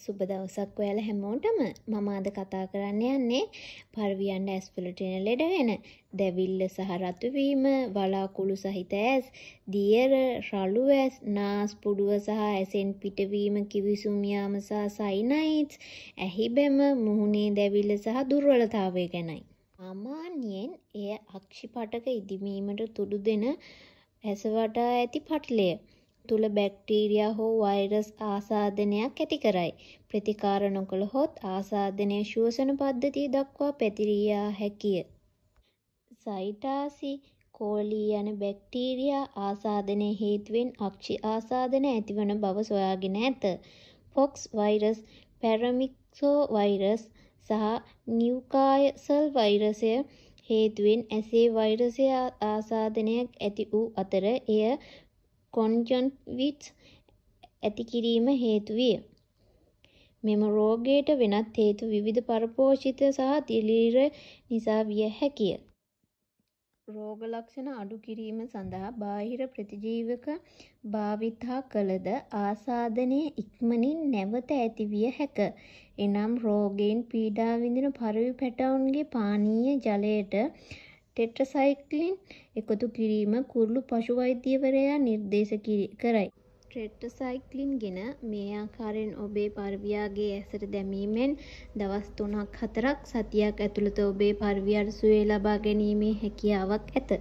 සුබ දවසක් ඔයාල හැමෝටම මම අද කතා කරන්න යන්නේ පරවියන්ට ඇස්පලටන ලෙඩ වෙන දැවිල්ල සහරතුවීම වලාකුළු සහිත ඇස් දියර රලු ඇස් නාස් පුඩුව සහ ඇසෙන් පිටවීම කිවිසුමියාම සහ සයිනයිටස් ඇහිබැම මුහුණේ දැවිල්ල සහ දුර්වලතාවය ගැනයි. අමාන්‍යයෙන් එය අක්ෂිපටක ඉදිමීමට තුඩු දෙන ඇසවටා ඇති පටලය. තුළ බැක්ටීරියා හෝ වෛරස් ආසාධනයක් ඇති කරයි. ප්‍රතිකාර නොකළහොත් ආසාධනය ශුවසන පද්ධතිය දක්වා පැතිරීයා හැකිය. සයිටාසි කෝලී යන බැක්ටීරියා ආසාධනය හේතුවෙන් අක්ෂි ආසාධන ඇතිවන බව සොයාගෙන ඇත. ෆොක්ස් වෛරස් පැරමික්සෝ වෛරස් සහ නිවකායසල් වෛරසය හේතුවෙන් ඇසේ වෛරසය ආසාධනයක් ඇති වූ අතර එය කොන්ජන්විට් ඇතිකිරීම හේතු විය. මෙම රෝගයට වෙනත් හේතු විවිධ පරපෝෂිත සහ දිලීර නිසා විය හැකිය. රෝග ලක්ෂණ අඩු කිරීම සඳහා බාහිර ප්‍රතිජීවක භාවිතා කළද ආසාධනය ඉක්මනින් නැවත ඇතිවිය හැක. එනම් රෝගයෙන් පීඩා විඳින පරවි පැටවුන්ගේ පානීය ජලයට ටෙට්‍රසයික්ලින් එකතු කිරීම කුරලු පශු වෛද්‍යවරයා නිර්දේශ කරයි. ට්‍රෙට්ටසයික්ලින් ගෙන මේ ආකාරයෙන් ඔබේ පර්වයාගේ ඇසට දැමීමෙන් දවස් තුනක් හතරක් සතියක් ඇතුළත ඔබේ පර්වියර්සුවේ ලබා ගැනීමේ හැකියාවක් ඇත.